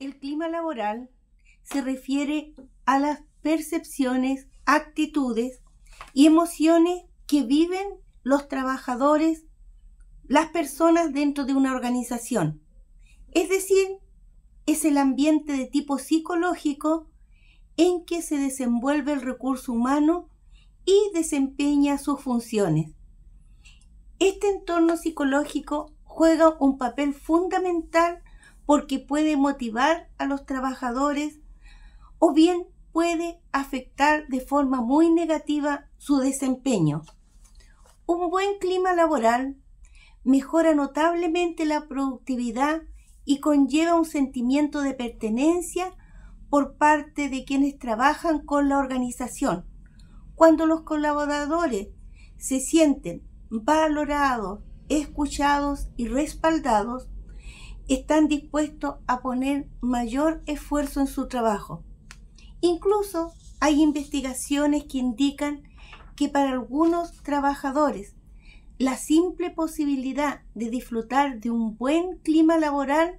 El clima laboral se refiere a las percepciones, actitudes y emociones que viven los trabajadores, las personas dentro de una organización. Es decir, es el ambiente de tipo psicológico en que se desenvuelve el recurso humano y desempeña sus funciones. Este entorno psicológico juega un papel fundamental porque puede motivar a los trabajadores o bien puede afectar de forma muy negativa su desempeño. Un buen clima laboral mejora notablemente la productividad y conlleva un sentimiento de pertenencia por parte de quienes trabajan con la organización. Cuando los colaboradores se sienten valorados, escuchados y respaldados, están dispuestos a poner mayor esfuerzo en su trabajo. Incluso hay investigaciones que indican que para algunos trabajadores la simple posibilidad de disfrutar de un buen clima laboral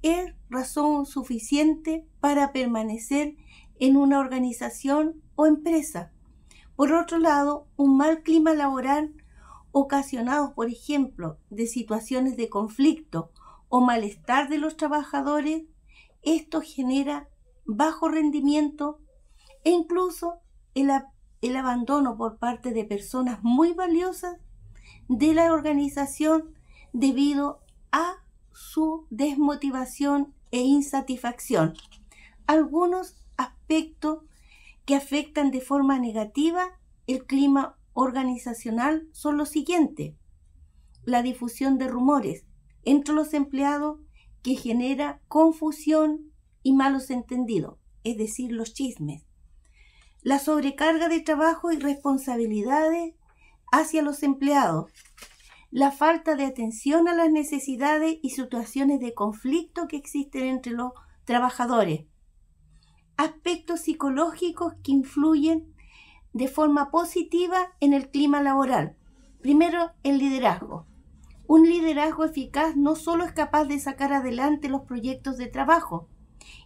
es razón suficiente para permanecer en una organización o empresa. Por otro lado, un mal clima laboral ocasionado, por ejemplo, de situaciones de conflicto o malestar de los trabajadores, esto genera bajo rendimiento e incluso el, abandono por parte de personas muy valiosas de la organización debido a su desmotivación e insatisfacción. Algunos aspectos que afectan de forma negativa el clima organizacional son los siguientes. La difusión de rumores, entre los empleados que genera confusión y malos entendidos, es decir, los chismes. La sobrecarga de trabajo y responsabilidades hacia los empleados. La falta de atención a las necesidades y situaciones de conflicto que existen entre los trabajadores. Aspectos psicológicos que influyen de forma positiva en el clima laboral. Primero, el liderazgo. Un liderazgo eficaz no solo es capaz de sacar adelante los proyectos de trabajo,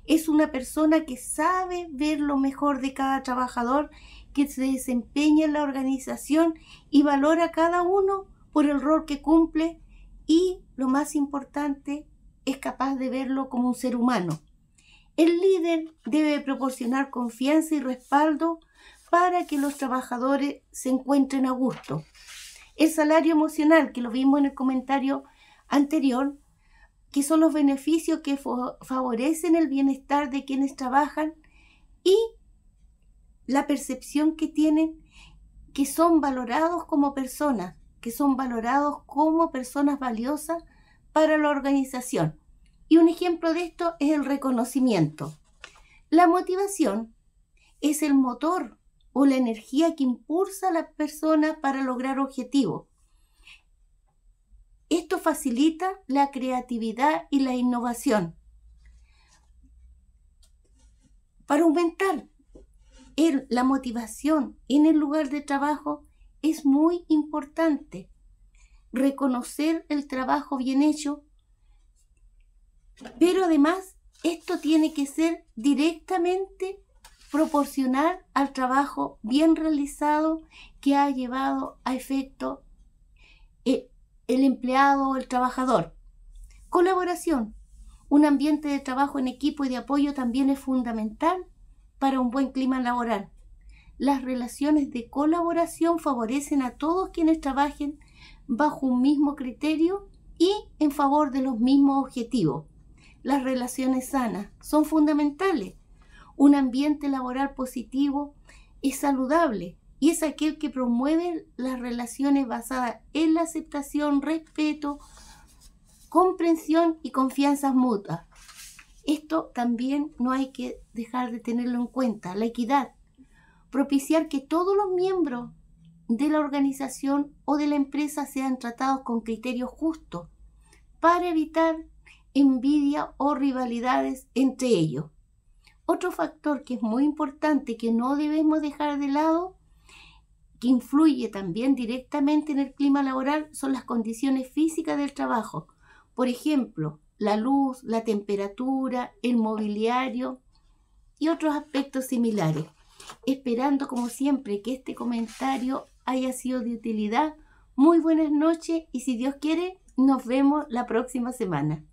es una persona que sabe ver lo mejor de cada trabajador que se desempeña en la organización y valora a cada uno por el rol que cumple y, lo más importante, es capaz de verlo como un ser humano. El líder debe proporcionar confianza y respaldo para que los trabajadores se encuentren a gusto. El salario emocional, que lo vimos en el comentario anterior, que son los beneficios que favorecen el bienestar de quienes trabajan y la percepción que tienen que son valorados como personas, que son valorados como personas valiosas para la organización. Y un ejemplo de esto es el reconocimiento. La motivación es el motor o la energía que impulsa a las personas para lograr objetivos. Esto facilita la creatividad y la innovación. Para aumentar la motivación en el lugar de trabajo es muy importante. Reconocer el trabajo bien hecho, pero además esto tiene que ser directamente Proporcionar al trabajo bien realizado que ha llevado a efecto el, eh, el empleado o el trabajador. Colaboración. Un ambiente de trabajo en equipo y de apoyo también es fundamental para un buen clima laboral. Las relaciones de colaboración favorecen a todos quienes trabajen bajo un mismo criterio y en favor de los mismos objetivos. Las relaciones sanas son fundamentales un ambiente laboral positivo es saludable y es aquel que promueve las relaciones basadas en la aceptación, respeto, comprensión y confianza mutua. Esto también no hay que dejar de tenerlo en cuenta, la equidad. Propiciar que todos los miembros de la organización o de la empresa sean tratados con criterios justos para evitar envidia o rivalidades entre ellos. Otro factor que es muy importante que no debemos dejar de lado, que influye también directamente en el clima laboral, son las condiciones físicas del trabajo. Por ejemplo, la luz, la temperatura, el mobiliario y otros aspectos similares. Esperando como siempre que este comentario haya sido de utilidad. Muy buenas noches y si Dios quiere, nos vemos la próxima semana.